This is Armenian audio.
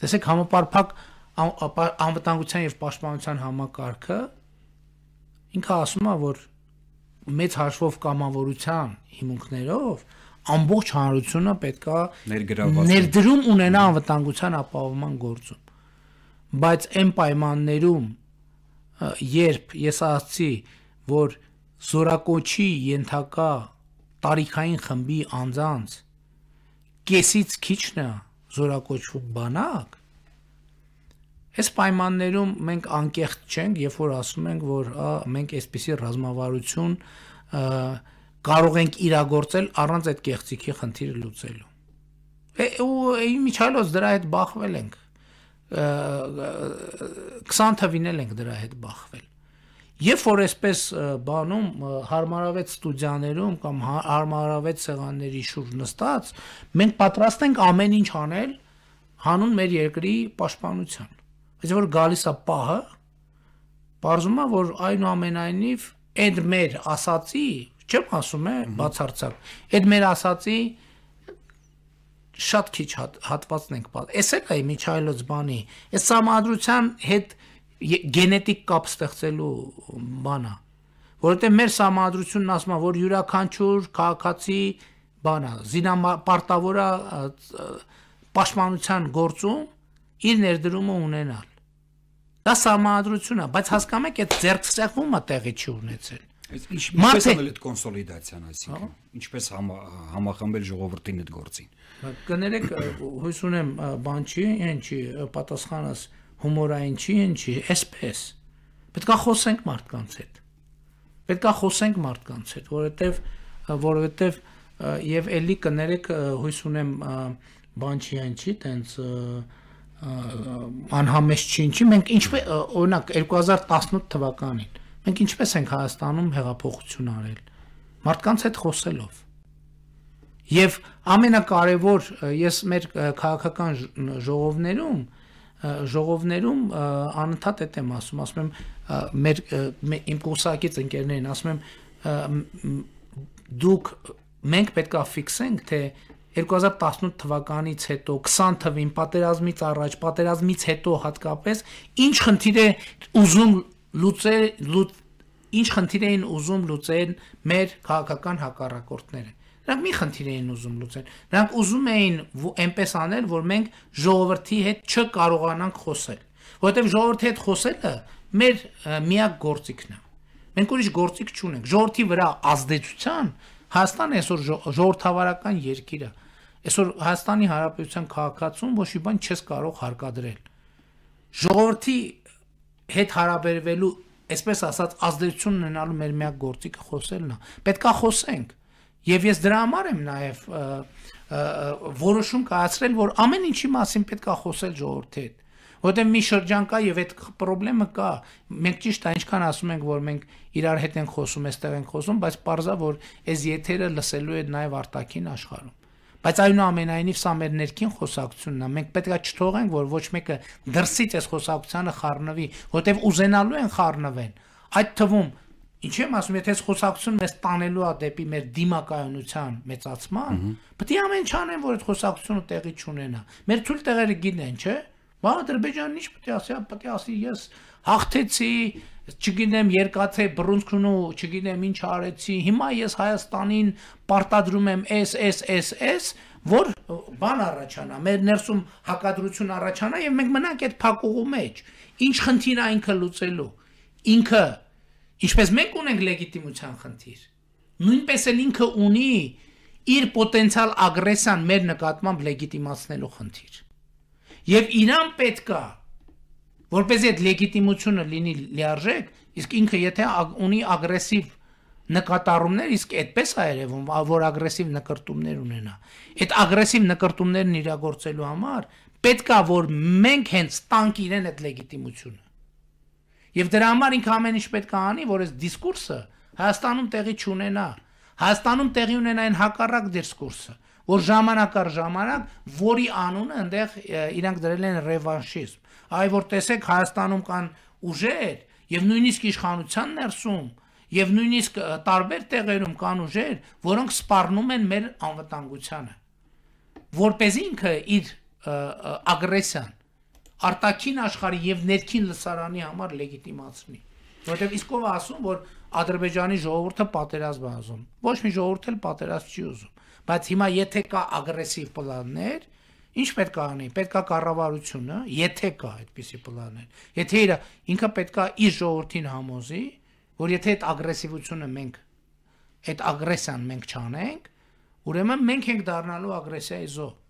Տեսեք համապարփակ անվտանգության եւ պաշտպանության համակարգը ինքը ասում է, որ մեծ հաշվով կամավորության հիմունքներով ամբողջ հանրությունը պետքա ներդրում ունենա անվտանգության ապահովման գործում։ Բայց այն պայմաններում, երբ ես ասացի, որ զորակոչի ենթակա տարիքային խմբի անձանց կեսից քիչն է զորակոչվում բանակ, այս պայմաններում մենք անկեղծ չենք, երբ որ ասում ենք, որ ա, մենք այսպիսի ռազմավարություն կարող ենք իրագործել առանց այդ կեղծիքի խնդիրը լուծելու։ Է ու ի միջալոց դրա հետ բախվել ենք։ 20 թվինել ենք դրա հետ բախվել։ Երբ որ այսպես բանում հարմարավետ ստուդիաներում կամ հա, հարմարավետ սեղանների շուրջ նստած, մենք պատրաստ ենք ամեն ինչ անել հանուն մեր երկրի պաշտպանության։ Բայց որ գալիս է պահը, Պարզվում է, որ այնուամենայնիվ այդ մեր ասացի, չեմ ասում է բացարձակ, այդ մեր ասացի շատ քիչ հատ, հատվածն ենք բան։ Էս էլ է Միչայլոց բանի, այս համադրության հետ գենետիկ կապ ստեղծելու բան է որովհետև մեր համադրությունն ասում է որ յուրաքանչյուր քաղաքացի բան է զինապարտավորա պաշտպանության գործում իր ներդրումը ունենալ դա համադրություն է բայց հասկանում եք այդ ձերծեղումը տեղի չի ունեցել Ինչպես անել այդ կոնսոլիդացիան, այսինքն, ինչպես համախմբել ժողովրդին այդ գործին։ հա, Կներեք, հույս ունեմ, բան չի, ինչ պատասխանս հումորային չի, ինչի, այսպես։ Պետքա խոսենք մարդկանց հետ։ Պետքա խոսենք մարդկանց հետ, որովհետև որովհետև եւ ելի կներեք հույս ունեմ բան չի այն չի, տենց անհամես չի ինչի, մենք ինչպես օրինակ 2018 թվականին մենք ինչպես ենք Հայաստանում հեղափոխություն արել մարդկանց հետ խոսելով։ Եվ ամենակարևոր ես մեր քաղաքական ժողովներում ժ, ժողովներում անընդհատ էտ եմ ասում, ասում եմ մեր իմ կուսակից ընկերներին, ասում եմ դուք մենք պետքա ֆիքսենք, թե 2018 թվականից հետո 20 թվին պատերազմից առաջ, պատերազմից հետո հատկապես ինչ խնդիր է ուզում լուծել, լուծ ինչ խնդիր էին ուզում լուծել մեր քաղաքական հակառակորդները։ Նրանք մի խնդիր էին ուզում լուծել։ Նրանք ուզում էին այնպես անել, որ մենք ժողովրդի հետ չկարողանանք խոսել, որովհետև ժողովրդի հետ խոսելը մեր միակ գործիքն է։ Մենք ուրիշ գործիք չունենք։ Ժողովրդի վրա ազդեցության Հայաստանը այսօր ժողովրդավարական երկիր է։ Այսօր Հայաստանի Հանրապետության քաղաքացուն ոչ մի բան չես կարող հարկադրել։ Ժողովրդի հետ հարաբերվելու, այսպես ասած, ազդեցություն ունենալու մեր միակ գործիքը խոսելն է։ Պետքա խոսենք Եվ ես դրա համար եմ նաև որոշում կայացրել, որ ամեն ինչի մասին պետք է խոսել ժողովրդի հետ որտեղ մի շրջան կա եւ այդ խնդրը կա։ Մենք ճիշտ այնքան ասում ենք, որ մենք իրար հետ ենք խոսում, այստեղ ենք խոսում, բայց parza որ այս եթերը լսելու է նաեւ արտաքին աշխարհում։ Բայց այնուամենայնիվ սա մեր ներքին խոսակցությունն է։ Մենք պետքա չթողենք, որ ոչ մեկը դրսից այս խոսակցությանը խառնվի, որտեղ ուզենալու են խառնվեն։ Այդ թվում Ինչի՞ եմ ասում, եթե այս խոսակցությունը մեզ տանելու է դեպի մեր դիմակայունության մեծացման, պետք է ամեն ինչ անեն, որ այդ խոսակցությունը տեղի չունենա։ Մեր ցույլ տեղերը գինեն, չէ՞։ Բա Ադրբեջանն ինչ պետք է ասի, պետք է ասի ես հաղթեցի, չգինեմ երկաթե բրունզկն ու չգինեմ ինչ արեցի։ Հիմա ես Հայաստանին պարտադրում եմ էս էս էս էս, որ բան առաջանա, մեր ներսում հակադրություն առաջանա եւ մենք մնանք այդ փակուղու մեջ։ Ինչ խնդիր այնքը լուծելու։ Ինքը Ինչպես մենք ունենք լեգիտիմության խնդիր, նույնպես էլ ինքը ունի իր պոտենցիալ ագրեսիան մեր նկատմամբ լեգիտիմացնելու խնդիր։ Եվ Իրան պետքա որպես այդ լեգիտիմությունը լինի լիարժեք, իսկ ինքը եթե ունի ագրեսիվ նկատառումներ, իսկ այդպես է երևում, որ ագրեսիվ նկարտումներ ունենա։ Այդ ագրեսիվ նկարտումներն իրագործելու համար պետքա որ մենք հենց տանք իրեն այդ լեգիտիմությունը։ Եվ դրա համար ինքը ամեն ինչ պետք է անի, որ այս դիսկուրսը Հայաստանում տեղի չունենա։ Հայաստանում տեղի ունենա այն հակառակ դիսկուրսը, որ ժամանակ առ ժամանակ, որի անունը այնտեղ իրանք դրել են ռևանշիզմ։ Այ որ տեսեք Հայաստանում կան ուժեր, եւ նույնիսկ իշխանության ներսում, եւ նույնիսկ տարբեր տեղերում կան ուժեր, որոնք սպառնում են մեր անվտանգությանը։ Որ เป զի ինքը իր ագրեսիան արտաքին աշխարհի եւ ներքին լսարանի համար լեգիտիմացնի։ Որտեւ իսկ ով ասում, որ Ադրբեջանի ժողովուրդը պատերազմ է ուզում։ Ոչ մի ժողովուրդ էլ պատերազմ չի ուզում, բայց հիմա եթե կա ագրեսիվ պլաններ, ինչ պետք է անի։ Պետք է կառավարությունը, եթե կա այդպիսի պլաններ, եթե իր ինքը պետք է իր ժողովրդին համոզի, որ եթե այդ ագրեսիվությունը մենք այդ ագրեսիան մենք չանենք, ուրեմն մենք ենք դառնալու ագրեսիայի զոհ։